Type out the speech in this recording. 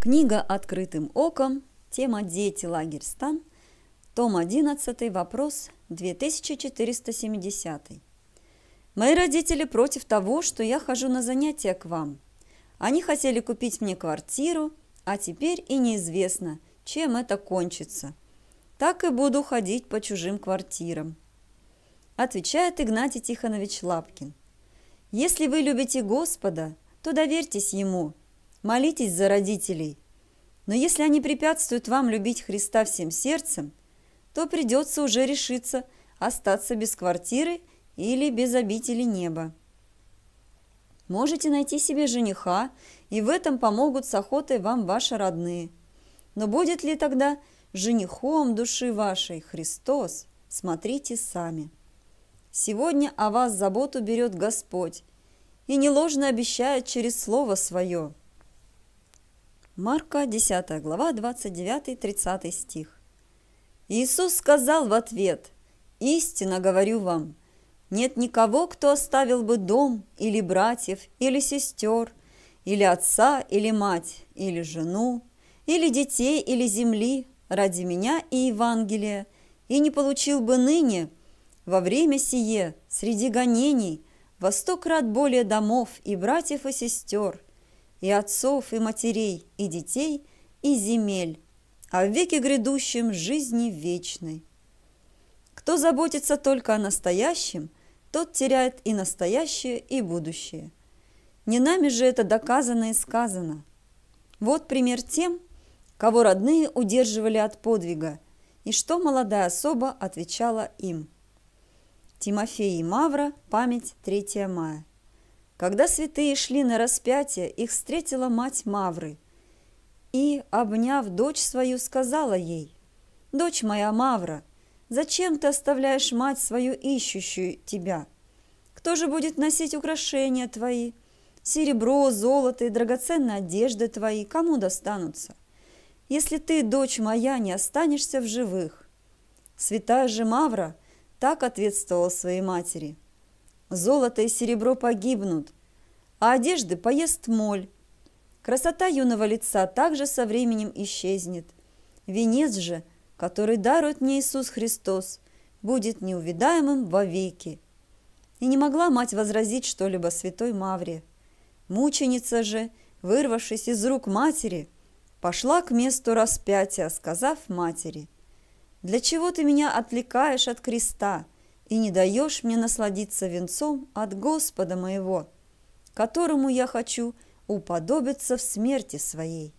Книга «Открытым оком», тема «Дети, лагерь, стан», том 11, вопрос 2470. Мои родители против того, что я хожу на занятия к вам. Они хотели купить мне квартиру, а теперь и неизвестно, чем это кончится. Так и буду ходить по чужим квартирам. Отвечает Игнатий Тихонович Лапкин. Если вы любите Господа, то доверьтесь Ему – Молитесь за родителей, но если они препятствуют вам любить Христа всем сердцем, то придется уже решиться остаться без квартиры или без обители неба. Можете найти себе жениха, и в этом помогут с охотой вам ваши родные. Но будет ли тогда женихом души вашей Христос, смотрите сами. Сегодня о вас заботу берет Господь и неложно обещает через Слово Свое – Марка, 10 глава, 29-30 стих. Иисус сказал в ответ, «Истинно говорю вам, нет никого, кто оставил бы дом, или братьев, или сестер, или отца, или мать, или жену, или детей, или земли, ради меня и Евангелия, и не получил бы ныне, во время сие, среди гонений, во сто крат более домов и братьев и сестер, и отцов, и матерей, и детей, и земель, а в веке грядущем жизни вечной. Кто заботится только о настоящем, тот теряет и настоящее, и будущее. Не нами же это доказано и сказано. Вот пример тем, кого родные удерживали от подвига, и что молодая особа отвечала им. Тимофей и Мавра, память 3 мая. Когда святые шли на распятие, их встретила мать Мавры и, обняв дочь свою, сказала ей, «Дочь моя Мавра, зачем ты оставляешь мать свою ищущую тебя? Кто же будет носить украшения твои? Серебро, золото и драгоценные одежды твои кому достанутся? Если ты, дочь моя, не останешься в живых». Святая же Мавра так ответствовала своей матери – Золото и серебро погибнут, а одежды поест моль. Красота юного лица также со временем исчезнет. Венец же, который дарует мне Иисус Христос, будет неувидаемым вовеки. И не могла мать возразить что-либо святой Мавре. Мученица же, вырвавшись из рук матери, пошла к месту распятия, сказав матери, «Для чего ты меня отвлекаешь от креста? и не даешь мне насладиться венцом от Господа моего, которому я хочу уподобиться в смерти своей.